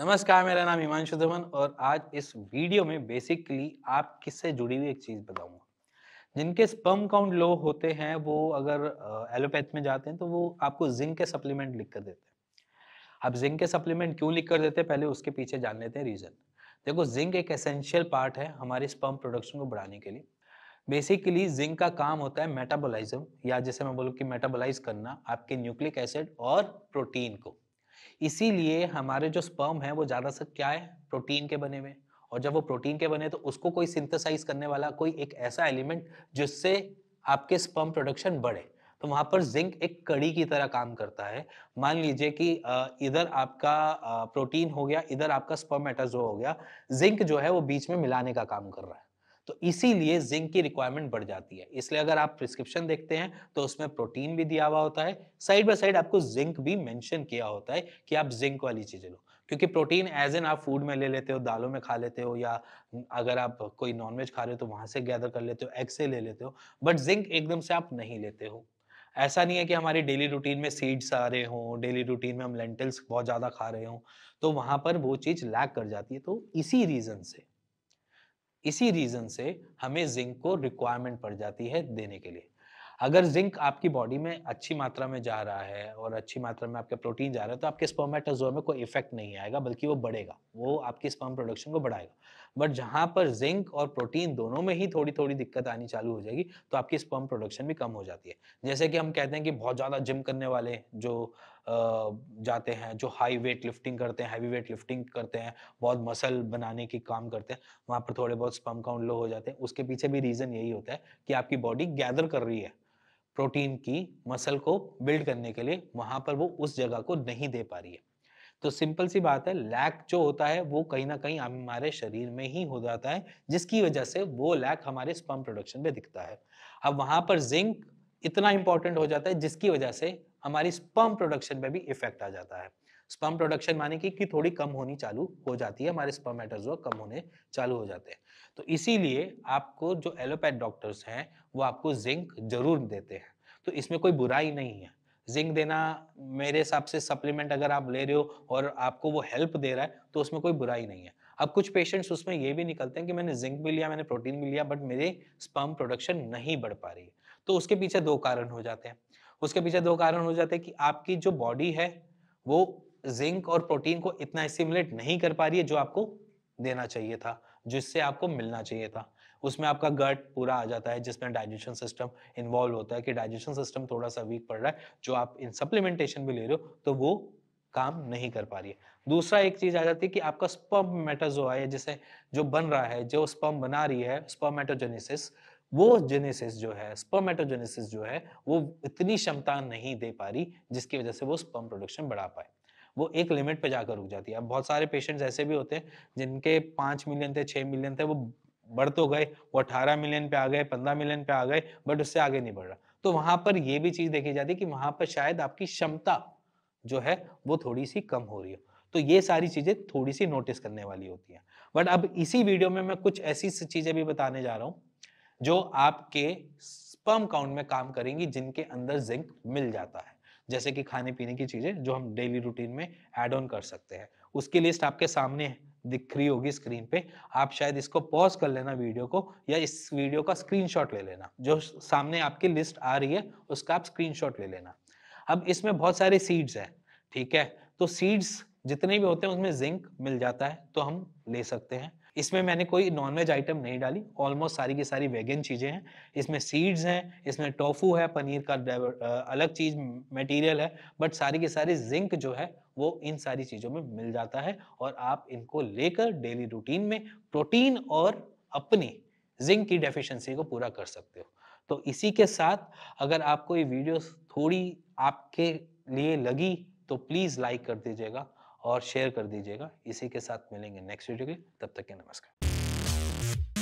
नमस्कार मेरा नाम हिमांशु धमन और आज इस वीडियो में बेसिकली आप किससे जुड़ी हुई एक चीज़ बताऊंगा जिनके स्पर्म काउंट लो होते हैं वो अगर एलोपैथ में जाते हैं तो वो आपको जिंक के सप्लीमेंट लिख कर देते हैं अब जिंक के सप्लीमेंट क्यों लिख कर देते हैं पहले उसके पीछे जान लेते हैं रीज़न देखो जिंक एक एसेंशियल पार्ट है हमारे स्पर्म प्रोडक्शन को बढ़ाने के लिए बेसिकली जिंक का काम होता है मेटाबोलाइज्म या जैसे मैं बोलूँ कि मेटाबोलाइज करना आपके न्यूक्लिक एसिड और प्रोटीन को इसीलिए हमारे जो स्पर्म है वो ज़्यादा से क्या है प्रोटीन के बने हुए और जब वो प्रोटीन के बने तो उसको कोई सिंथेसाइज करने वाला कोई एक ऐसा एलिमेंट जिससे आपके स्पर्म प्रोडक्शन बढ़े तो वहां पर जिंक एक कड़ी की तरह काम करता है मान लीजिए कि इधर आपका प्रोटीन हो गया इधर आपका स्पर्म एटाजो हो गया जिंक जो है वो बीच में मिलाने का काम कर रहा है तो इसीलिए जिंक की रिक्वायरमेंट बढ़ जाती है इसलिए अगर आप प्रिस्क्रिप्शन देखते हैं तो उसमें प्रोटीन भी दिया हुआ होता है साइड बाय साइड आपको जिंक भी मेंशन किया होता है कि आप जिंक वाली चीजें लो क्योंकि प्रोटीन एज एन आप फूड में ले लेते हो दालों में खा लेते हो या अगर आप कोई नॉनवेज खा रहे हो तो वहां से गैदर कर लेते हो एग से ले लेते हो बट जिंक एकदम से आप नहीं लेते हो ऐसा नहीं है कि हमारी डेली रूटीन में सीड्स आ रहे हों डेली रूटीन में हम लेंटल्स बहुत ज़्यादा खा रहे हों तो वहां पर वो चीज़ लैक कर जाती है तो इसी रीज़न से इसी रीजन से हमें जिंक को रिक्वायरमेंट पड़ जाती है देने के लिए अगर जिंक आपकी बॉडी में अच्छी मात्रा में जा रहा है और अच्छी मात्रा में आपके प्रोटीन जा रहा है तो आपके स्पर्मेटोजोर में कोई इफेक्ट नहीं आएगा बल्कि वो बढ़ेगा वो आपकी स्पर्म प्रोडक्शन को बढ़ाएगा बट जहाँ पर जिंक और प्रोटीन दोनों में ही थोड़ी थोड़ी दिक्कत आनी चालू हो जाएगी तो आपकी स्पर्म प्रोडक्शन भी कम हो जाती है जैसे कि हम कहते हैं कि बहुत ज़्यादा जिम करने वाले जो जाते हैं जो हाई वेट लिफ्टिंग करते हैं हैवी वेट लिफ्टिंग करते हैं बहुत मसल बनाने की काम करते हैं वहाँ पर थोड़े बहुत स्पम काउंट लो हो जाते हैं उसके पीछे भी रीज़न यही होता है कि आपकी बॉडी गैदर कर रही है प्रोटीन की मसल को बिल्ड करने के लिए वहाँ पर वो उस जगह को नहीं दे पा रही है तो सिंपल सी बात है लैक जो होता है वो कहीं ना कहीं हमारे शरीर में ही हो जाता है जिसकी वजह से वो लैक हमारे स्पम प्रोडक्शन में दिखता है अब वहाँ पर जिंक इतना इंपॉर्टेंट हो जाता है जिसकी वजह से हमारी स्पर्म प्रोडक्शन में भी इफेक्ट आ जाता है स्पर्म प्रोडक्शन माने की कि थोड़ी कम होनी चालू हो जाती है हमारे स्पर्मेटोजोआ कम होने चालू हो जाते हैं तो इसीलिए आपको जो एलोपैथ डॉक्टर्स हैं वो आपको जिंक जरूर देते हैं तो इसमें कोई बुराई नहीं है जिंक देना मेरे हिसाब से सप्लीमेंट अगर आप ले रहे हो और आपको वो हेल्प दे रहा है तो उसमें कोई बुराई नहीं है अब कुछ पेशेंट्स उसमें ये भी निकलते हैं कि मैंने जिंक भी लिया मैंने प्रोटीन भी लिया बट मेरे स्पर्म प्रोडक्शन नहीं बढ़ पा रही है तो उसके पीछे दो कारण हो जाते हैं उसके पीछे दो कारण हो जाते हैं कि आपकी जो बॉडी है वो जिंक और प्रोटीन को इतना स्टिमुलेट नहीं कर पा रही है जो आपको देना चाहिए था जिससे आपको मिलना चाहिए था उसमें आपका गट पूरा आ जाता है जिसमें डाइजेशन सिस्टम इन्वॉल्व होता है कि डाइजेशन सिस्टम थोड़ा सा वीक पड़ रहा है जो आप इन सप्लीमेंटेशन भी ले रहे हो तो वो काम नहीं कर पा रही है दूसरा एक चीज आ जाती है कि आपका स्पर्म मेटाजोआ है जिसे जो बन रहा है जो स्पर्म बना रही है स्पम स्पर्मेटोजेनेसिस वो जेनेसिस जो है स्पर्मेटोजेनेसिस जो है वो इतनी क्षमता नहीं दे पा रही जिसकी वजह से वो स्पर्म प्रोडक्शन बढ़ा पाए वो एक लिमिट पे जाकर रुक जाती है अब बहुत सारे पेशेंट्स ऐसे भी होते हैं जिनके पाँच मिलियन थे छः मिलियन थे वो बढ़ तो गए वो अठारह मिलियन पे आ गए पंद्रह मिलियन पे आ गए बट उससे आगे नहीं बढ़ रहा तो वहां पर ये भी चीज़ देखी जाती है कि वहां पर शायद आपकी क्षमता जो है वो थोड़ी सी कम हो रही हो तो ये सारी चीज़ें थोड़ी सी नोटिस करने वाली होती हैं बट अब इसी वीडियो में मैं कुछ ऐसी चीज़ें भी बताने जा रहा हूँ जो आपके स्पर्म काउंट में काम करेंगी जिनके अंदर जिंक मिल जाता है जैसे कि खाने पीने की चीज़ें जो हम डेली रूटीन में एड ऑन कर सकते हैं उसकी लिस्ट आपके सामने दिख रही होगी स्क्रीन पे आप शायद इसको पॉज कर लेना वीडियो को या इस वीडियो का स्क्रीनशॉट ले लेना जो सामने आपकी लिस्ट आ रही है उसका आप स्क्रीनशॉट ले लेना अब इसमें बहुत सारे सीड्स हैं ठीक है तो सीड्स जितने भी होते हैं उसमें जिंक मिल जाता है तो हम ले सकते हैं इसमें मैंने कोई नॉनवेज आइटम नहीं डाली ऑलमोस्ट सारी की सारी वेगन चीज़ें हैं इसमें सीड्स हैं इसमें टोफू है पनीर का अलग चीज़ मटेरियल है बट सारी की सारी जिंक जो है वो इन सारी चीज़ों में मिल जाता है और आप इनको लेकर डेली रूटीन में प्रोटीन और अपनी जिंक की डेफिशिएंसी को पूरा कर सकते हो तो इसी के साथ अगर आपको ये वीडियो थोड़ी आपके लिए लगी तो प्लीज़ लाइक कर दीजिएगा और शेयर कर दीजिएगा इसी के साथ मिलेंगे नेक्स्ट वीडियो के तब तक के नमस्कार